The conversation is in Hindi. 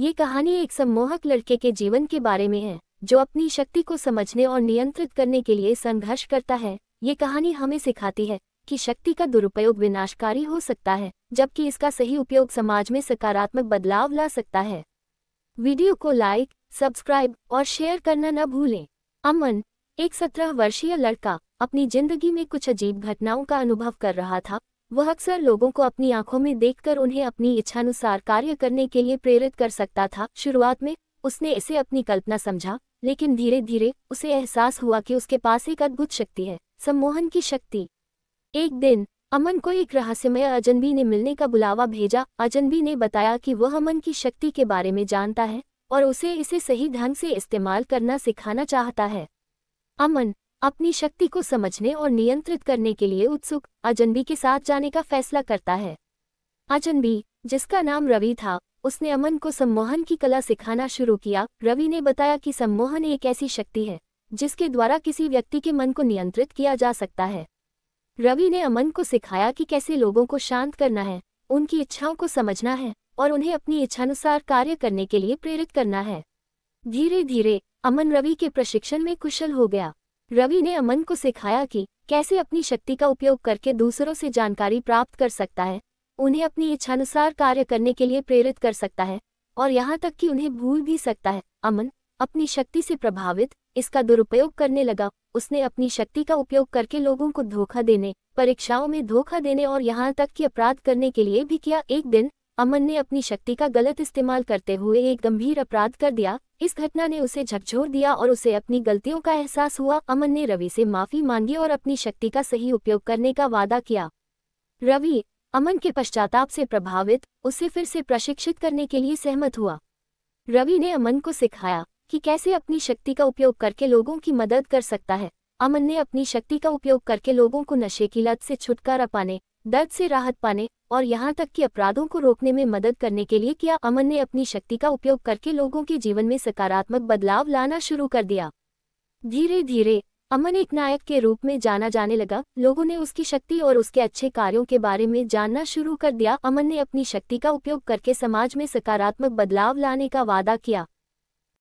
ये कहानी एक सम्मोहक लड़के के जीवन के बारे में है जो अपनी शक्ति को समझने और नियंत्रित करने के लिए संघर्ष करता है ये कहानी हमें सिखाती है कि शक्ति का दुरुपयोग विनाशकारी हो सकता है जबकि इसका सही उपयोग समाज में सकारात्मक बदलाव ला सकता है वीडियो को लाइक सब्सक्राइब और शेयर करना न भूलें अमन एक सत्रह वर्षीय लड़का अपनी जिंदगी में कुछ अजीब घटनाओं का अनुभव कर रहा था वह अक्सर लोगों को अपनी आंखों में देखकर उन्हें अपनी इच्छानुसार कार्य करने के लिए प्रेरित कर सकता था शुरुआत में उसने इसे अपनी कल्पना समझा लेकिन धीरे धीरे उसे एहसास हुआ कि उसके पास एक अद्भुत शक्ति है सम्मोहन की शक्ति एक दिन अमन को एक रहस्यमय अजनबी ने मिलने का बुलावा भेजा अजनबी ने बताया कि वह अमन की शक्ति के बारे में जानता है और उसे इसे सही ढंग से इस्तेमाल करना सिखाना चाहता है अमन अपनी शक्ति को समझने और नियंत्रित करने के लिए उत्सुक अजनबी के साथ जाने का फैसला करता है अजनबी जिसका नाम रवि था उसने अमन को सम्मोहन की कला सिखाना शुरू किया रवि ने बताया कि सम्मोहन एक ऐसी शक्ति है जिसके द्वारा किसी व्यक्ति के मन को नियंत्रित किया जा सकता है रवि ने अमन को सिखाया कि कैसे लोगों को शांत करना है उनकी इच्छाओं को समझना है और उन्हें अपनी इच्छानुसार कार्य करने के लिए प्रेरित करना है धीरे धीरे अमन रवि के प्रशिक्षण में कुशल हो गया रवि ने अमन को सिखाया कि कैसे अपनी शक्ति का उपयोग करके दूसरों से जानकारी प्राप्त कर सकता है उन्हें अपनी इच्छानुसार कार्य करने के लिए प्रेरित कर सकता है और यहाँ तक कि उन्हें भूल भी सकता है अमन अपनी शक्ति से प्रभावित इसका दुरुपयोग करने लगा उसने अपनी शक्ति का उपयोग करके लोगों को धोखा देने परीक्षाओं में धोखा देने और यहाँ तक कि अपराध करने के लिए भी किया एक दिन अमन ने अपनी शक्ति का गलत इस्तेमाल करते हुए एक गंभीर अपराध कर दिया इस घटना ने उसे झकझोर दिया और उसे अपनी गलतियों का एहसास हुआ अमन ने रवि से माफी मांगी और अपनी शक्ति का सही उपयोग करने का वादा किया रवि अमन के पश्चाताप से प्रभावित उसे फिर से प्रशिक्षित करने के लिए सहमत हुआ रवि ने अमन को सिखाया कि कैसे अपनी शक्ति का उपयोग करके लोगों की मदद कर सकता है अमन ने अपनी शक्ति का उपयोग करके लोगों को नशे की लत से छुटकारा पाने दर्द से राहत पाने और यहाँ तक कि अपराधों को रोकने में मदद करने के लिए किया अमन ने अपनी शक्ति का उपयोग करके लोगों के जीवन में सकारात्मक बदलाव लाना शुरू कर दिया धीरे धीरे अमन एक नायक के रूप में जाना जाने लगा लोगों ने उसकी शक्ति और उसके अच्छे कार्यों के बारे में जानना शुरू कर दिया अमन ने अपनी शक्ति का उपयोग करके समाज में सकारात्मक बदलाव लाने का वादा किया